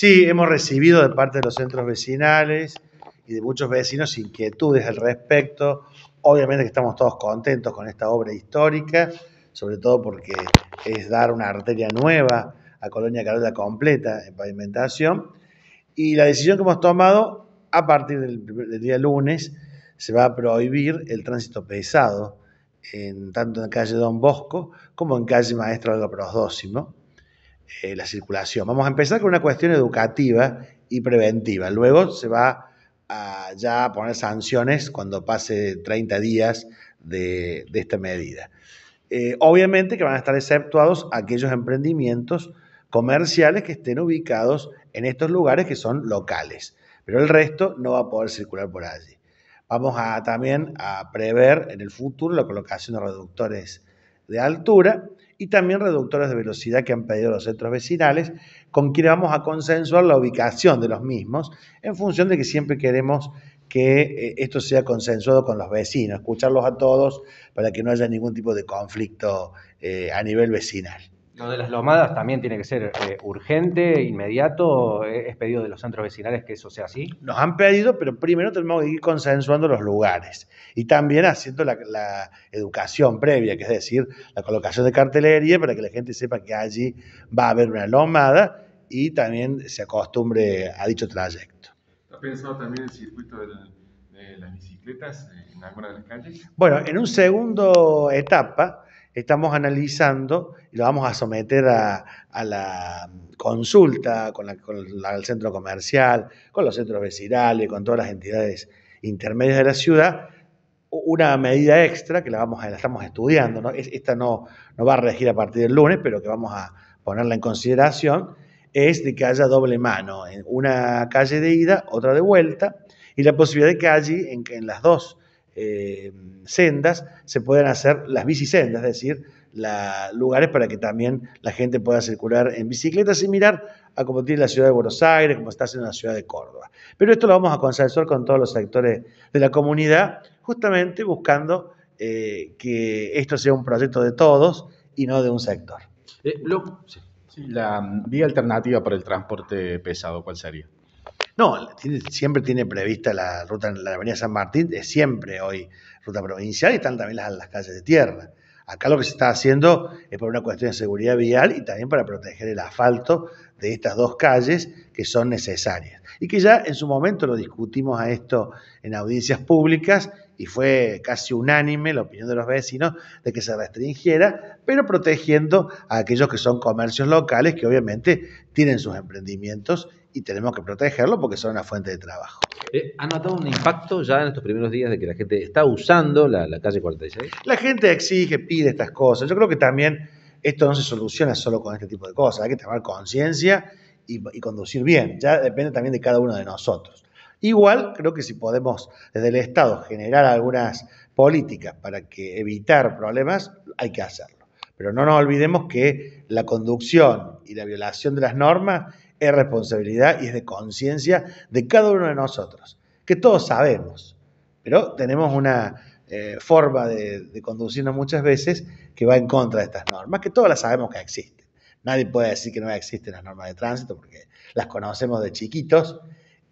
Sí, hemos recibido de parte de los centros vecinales y de muchos vecinos inquietudes al respecto. Obviamente que estamos todos contentos con esta obra histórica, sobre todo porque es dar una arteria nueva a Colonia Carola completa en pavimentación. Y la decisión que hemos tomado, a partir del, día lunes, se va a prohibir el tránsito pesado, en, tanto en calle Don Bosco como en calle Maestro Algo Prosdósimo. Eh, la circulación. Vamos a empezar con una cuestión educativa y preventiva. Luego se va a poner sanciones cuando pase 30 días de, esta medida. Eh, obviamente que van a estar exceptuados aquellos emprendimientos comerciales que estén ubicados en estos lugares que son locales, pero el resto no va a poder circular por allí. Vamos a, también a prever en el futuro la colocación de reductores de altura y también reductores de velocidad que han pedido los centros vecinales, con quienes vamos a consensuar la ubicación de los mismos, en función de que siempre queremos que eh, esto sea consensuado con los vecinos, escucharlos a todos para que no haya ningún tipo de conflicto eh, a nivel vecinal. Lo de las lomadas también tiene que ser eh, urgente, inmediato. Es pedido de los centros vecinales que eso sea así. Nos han pedido, pero primero tenemos que ir consensuando los lugares y también haciendo la, educación previa, que es decir, la colocación de cartelería para que la gente sepa que allí va a haber una lomada y también se acostumbre a dicho trayecto. ¿Está pensado también el circuito de, las bicicletas eh, en alguna de las calles? Bueno, en un segundo etapa estamos analizando y lo vamos a someter a, la consulta con, el centro comercial, con los centros vecinales, con todas las entidades intermedias de la ciudad, una medida extra que la, vamos a, estamos estudiando. ¿no? Esta no, va a regir a partir del lunes, pero que vamos a ponerla en consideración, es de que haya doble mano, una calle de ida, otra de vuelta, y la posibilidad de que allí, en las dos eh, sendas, se pueden hacer las bicisendas, es decir, lugares para que también la gente pueda circular en bicicleta sin mirar a como tiene la ciudad de Buenos Aires, como está haciendo la ciudad de Córdoba. Pero esto lo vamos a consensuar con todos los sectores de la comunidad, justamente buscando eh, que esto sea un proyecto de todos y no de un sector. Eh, la mm, vía alternativa para el transporte pesado, ¿cuál sería? No, siempre tiene prevista la ruta en la Avenida San Martín, es siempre hoy ruta provincial y están también las, las calles de tierra. Acá lo que se está haciendo es por una cuestión de seguridad vial y también para proteger el asfalto de estas dos calles que son necesarias. Y que ya en su momento lo discutimos a esto en audiencias públicas y fue casi unánime la opinión de los vecinos de que se restringiera, pero protegiendo a aquellos que son comercios locales que obviamente tienen sus emprendimientos y tenemos que protegerlo porque son una fuente de trabajo. Eh, ¿Ha notado un impacto ya en estos primeros días de que la gente está usando la, calle 46? La gente exige, pide estas cosas. Yo creo que también esto no se soluciona solo con este tipo de cosas. Hay que tomar conciencia y, conducir bien. Ya depende también de cada uno de nosotros. Igual creo que si podemos desde el Estado generar algunas políticas para que evitar problemas, hay que hacerlo. Pero no nos olvidemos que la conducción y la violación de las normas es responsabilidad y es de conciencia de cada uno de nosotros, que todos sabemos, pero tenemos una eh, forma de, de, conducirnos muchas veces que va en contra de estas normas, que todas las sabemos que existen. Nadie puede decir que no existen las normas de tránsito porque las conocemos de chiquitos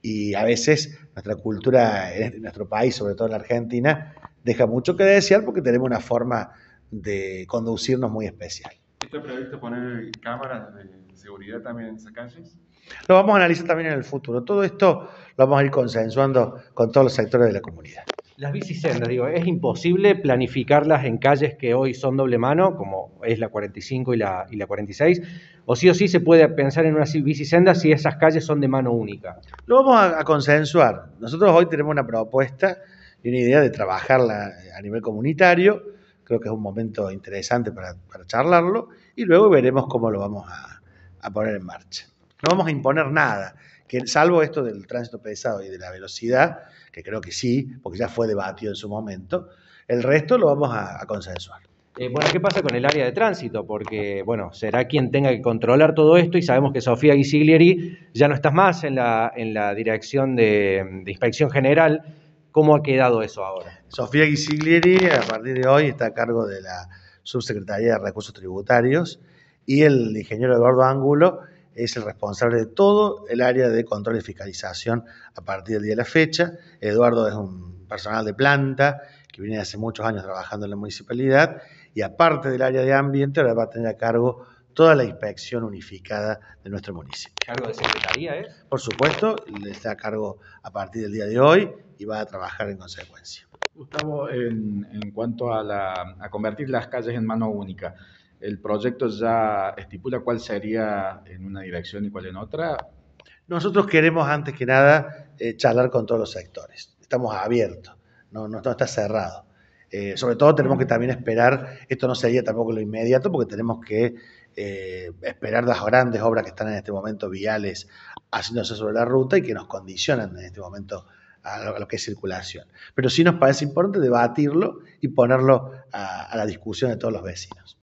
y a veces nuestra cultura en este, nuestro país, sobre todo en la Argentina, deja mucho que desear porque tenemos una forma de conducirnos muy especial. ¿Está previsto poner cámaras de seguridad también en esas calles? Lo vamos a analizar también en el futuro. Todo esto lo vamos a ir consensuando con todos los sectores de la comunidad. Las bicisendas, digo, es imposible planificarlas en calles que hoy son doble mano, como es la 45 y la, y la 46, o sí o sí se puede pensar en una bicisendas si esas calles son de mano única. Lo vamos a consensuar. Nosotros hoy tenemos una propuesta y una idea de trabajarla a nivel comunitario creo que es un momento interesante para, charlarlo y luego veremos cómo lo vamos a, poner en marcha. No vamos a imponer nada, salvo esto del tránsito pesado y de la velocidad, que creo que sí, porque ya fue debatido en su momento, el resto lo vamos a, consensuar. Eh, bueno, ¿qué pasa con el área de tránsito? Porque, bueno, será quien tenga que controlar todo esto y sabemos que Sofía Guisiglieri ya no está más en la, en la dirección de, de inspección general ¿Cómo ha quedado eso ahora? Sofía Guisiglieri, a partir de hoy, está a cargo de la Subsecretaría de Recursos Tributarios y el ingeniero Eduardo Ángulo es el responsable de todo el área de control y fiscalización a partir del día de la fecha. Eduardo es un personal de planta que viene hace muchos años trabajando en la municipalidad y aparte del área de ambiente ahora va a tener a cargo toda la inspección unificada de nuestro municipio. ¿Cargo de secretaría es? Eh? Por supuesto, le está a cargo a partir del día de hoy y va a trabajar en consecuencia. Gustavo, en, cuanto a, convertir las calles en mano única, ¿el proyecto ya estipula cuál sería en una dirección y cuál en otra? Nosotros queremos, antes que nada, eh, charlar con todos los sectores. Estamos abiertos, no, no, está cerrado. Eh, sobre todo tenemos que también esperar, esto no sería tampoco lo inmediato, porque tenemos que eh, esperar las grandes obras que están en este momento viales haciéndose sobre la ruta y que nos condicionan en este momento a lo, que es circulación. Pero sí nos parece importante debatirlo y ponerlo a la discusión de todos los vecinos.